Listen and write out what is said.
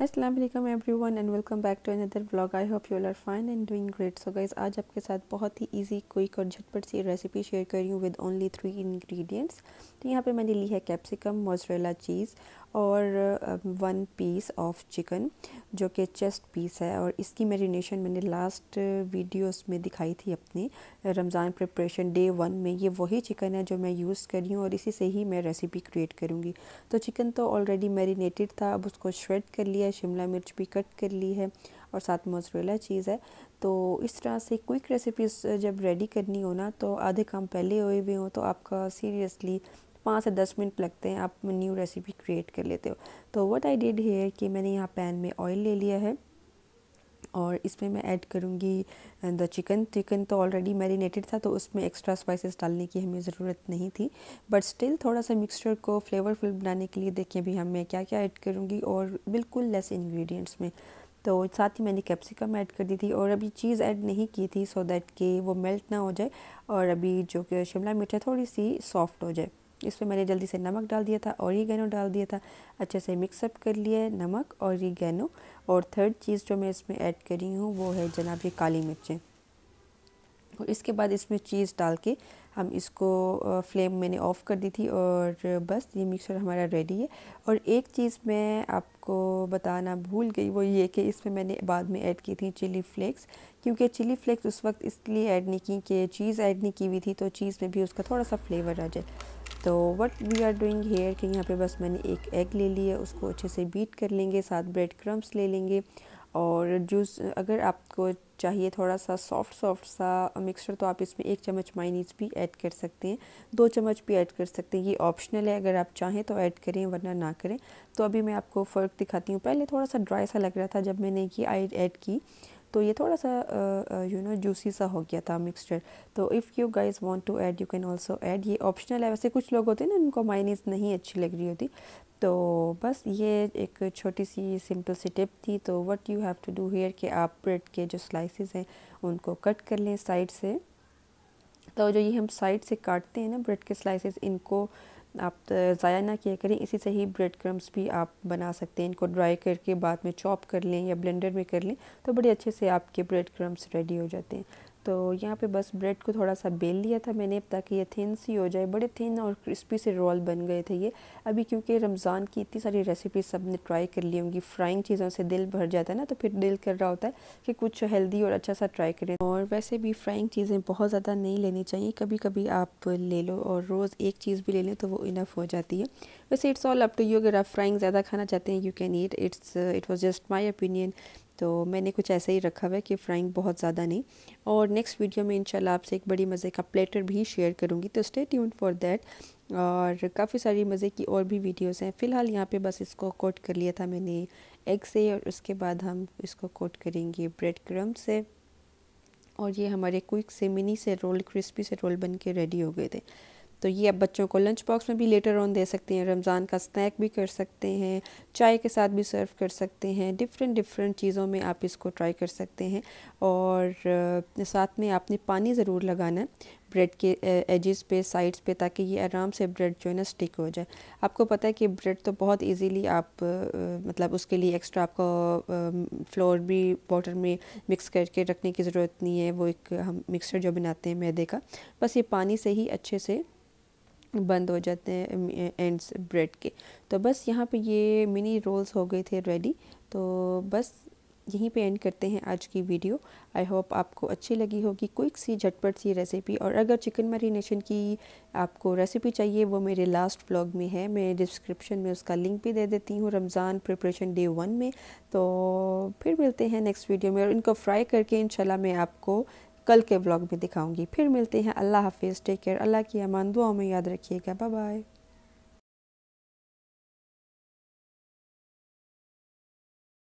Aslam everyone and welcome back to another blog I hope you are fine and doing great so guys आज आपके साथ बहुत ही easy quick और झटपट सी recipe share कर रही हूँ विद ओनली थ्री इंग्रेडिएंट्स तो यहाँ पे मैंने ली है कैप्सिकम मोजरेला चीज़ और वन पीस ऑफ चिकन जो कि चेस्ट पीस है और इसकी मेरीनेशन मैंने लास्ट वीडियोस में दिखाई थी अपनी रमज़ान प्रिपरेशन डे वन में ये वही चिकन है जो मैं यूज़ करी हूँ और इसी से ही मैं रेसिपी क्रिएट करूँगी तो चिकन तो ऑलरेडी मैरिनेटेड था अब उसको श्रेड कर लिया है शिमला मिर्च भी कट कर ली है और साथ मोजरेला चीज़ है तो इस तरह से क्विक रेसिपीज जब रेडी करनी हो ना तो आधे काम पहले हुए हुए हों तो आपका सीरियसली पाँच से दस मिनट लगते हैं आप न्यू रेसिपी क्रिएट कर लेते हो तो व्हाट आई डिड हेयर कि मैंने यहाँ पैन में ऑयल ले लिया है और इसमें मैं ऐड करूँगी द चिकन चिकन तो ऑलरेडी मैरिनेटेड था तो उसमें एक्स्ट्रा स्पाइसेस डालने की हमें ज़रूरत नहीं थी बट स्टिल थोड़ा सा मिक्सचर को फ्लेवरफुल बनाने के लिए देखें भी हम मैं क्या क्या ऐड करूँगी और बिल्कुल लेस इंग्रेडिएंट्स में तो साथ ही मैंने कैप्सिकम ऐड कर दी थी और अभी चीज़ ऐड नहीं की थी सो so दैट कि वो मेल्ट ना हो जाए और अभी जो कि शिमला मिर्च है थोड़ी सी सॉफ्ट हो जाए इसमें मैंने जल्दी से नमक डाल दिया था और ऑरिगेनो डाल दिया था अच्छे से मिक्सअप कर लिया है नमक और ऑरिगेनो और थर्ड चीज़ जो मैं इसमें ऐड करी हूँ वो है जनाब ये काली मिर्चें और इसके बाद इसमें चीज़ डाल के हम इसको फ्लेम मैंने ऑफ़ कर दी थी और बस ये मिक्सर हमारा रेडी है और एक चीज़ मैं आपको बताना भूल गई वो ये कि इसमें मैंने बाद में ऐड की थी चिली फ्लेक्स क्योंकि चिली फ्लेक्स उस वक्त इसलिए ऐड नहीं की कि चीज़ ऐड नहीं की हुई थी तो चीज़ में भी उसका थोड़ा सा फ्लेवर आ जाए तो what we are doing here कि यहाँ पे बस मैंने एक एग ले लिया उसको अच्छे से बीट कर लेंगे साथ ब्रेड क्रम्स ले लेंगे और जूस अगर आपको चाहिए थोड़ा सा सॉफ्ट सॉफ्ट सा मिक्सचर तो आप इसमें एक चम्मच माइनीज भी ऐड कर सकते हैं दो चम्मच भी ऐड कर सकते हैं ये ऑप्शनल है अगर आप चाहें तो ऐड करें वरना ना करें तो अभी मैं आपको फ़र्क दिखाती हूँ पहले थोड़ा सा ड्राई सा लग रहा था जब मैंने ये ऐड की तो ये थोड़ा सा यू नो जूसी सा हो गया था मिक्सचर तो if you guys want to add you can also add ये ऑप्शनल है वैसे कुछ लोग होते हैं ना उनको माइनीज नहीं अच्छी लग रही होती तो बस ये एक छोटी सी सिंपल सी टिप थी तो what you have to do here कि आप ब्रेड के जो स्लाइसिस हैं उनको कट कर लें साइड से तो जो ये हम साइड से काटते हैं ना ब्रेड के स्लाइसिस इनको आप ज़ाया ना किया करें इसी से ही ब्रेड क्रम्स भी आप बना सकते हैं इनको ड्राई करके बाद में चॉप कर लें या ब्लेंडर में कर लें तो बड़े अच्छे से आपके ब्रेड क्रम्स रेडी हो जाते हैं तो यहाँ पे बस ब्रेड को थोड़ा सा बेल लिया था मैंने ताकि ये थिन सी हो जाए बड़े थिन और क्रिस्पी से रोल बन गए थे ये अभी क्योंकि रमज़ान की इतनी सारी रेसिपी सब ने ट्राई कर ली होंगी फ्राइंग चीज़ों से दिल भर जाता है ना तो फिर दिल कर रहा होता है कि कुछ हेल्दी और अच्छा सा ट्राई करें और वैसे भी फ्राइंग चीज़ें बहुत ज़्यादा नहीं लेनी चाहिए कभी कभी आप ले लो और रोज़ एक चीज़ भी ले लें तो वो इनफ हो जाती है वैसे it's all up to you अगर आप फ्राइंग ज़्यादा खाना चाहते हैं you can eat it's it was just my opinion तो मैंने कुछ ऐसा ही रखा हुआ है कि फ्राइंग बहुत ज़्यादा नहीं और नेक्स्ट वीडियो में इंशाल्लाह आपसे एक बड़ी मज़े का प्लेटर भी शेयर करूँगी तो स्टे ट्यून फॉर दैट और काफ़ी सारी मज़े की और भी वीडियोस हैं फ़िलहाल यहाँ पे बस इसको कोट कर लिया था मैंने एग से और उसके बाद हम इसको कोट करेंगे ब्रेड क्रम से और ये हमारे क्विक से मिनी से रोल क्रिस्पी से रोल बन के रेडी हो गए थे तो ये आप बच्चों को लंच बॉक्स में भी लेटर ऑन दे सकते हैं रमज़ान का स्नैक भी कर सकते हैं चाय के साथ भी सर्व कर सकते हैं डिफरेंट डिफरेंट चीज़ों में आप इसको ट्राई कर सकते हैं और साथ में आपने पानी ज़रूर लगाना है ब्रेड के एजेस पे साइड्स पे ताकि ये आराम से ब्रेड जो है ना स्टिक हो जाए आपको पता है कि ब्रेड तो बहुत इजीली आप मतलब उसके लिए एक्स्ट्रा आपको फ्लोर भी वाटर में मिक्स करके रखने की ज़रूरत नहीं है वो एक हम मिक्सचर जो बनाते हैं मैदे का बस ये पानी से ही अच्छे से बंद हो जाते हैं एंड्स ब्रेड के तो बस यहाँ पे ये मिनी रोल्स हो गए थे रेडी तो बस यहीं पे एंड करते हैं आज की वीडियो आई होप आपको अच्छी लगी होगी क्विक सी झटपट सी रेसिपी और अगर चिकन मैरिनेशन की आपको रेसिपी चाहिए वो मेरे लास्ट ब्लॉग में है मैं डिस्क्रिप्शन में उसका लिंक भी दे देती हूँ रमज़ान प्रिपरेशन डे वन में तो फिर मिलते हैं नेक्स्ट वीडियो में और इनको फ्राई करके इनशाला मैं आपको कल के ब्लॉग में दिखाऊंगी फिर मिलते हैं अल्लाह हाफिज़ टेक केयर अल्लाह की अमान दुआ में याद रखिएगा बाय बाय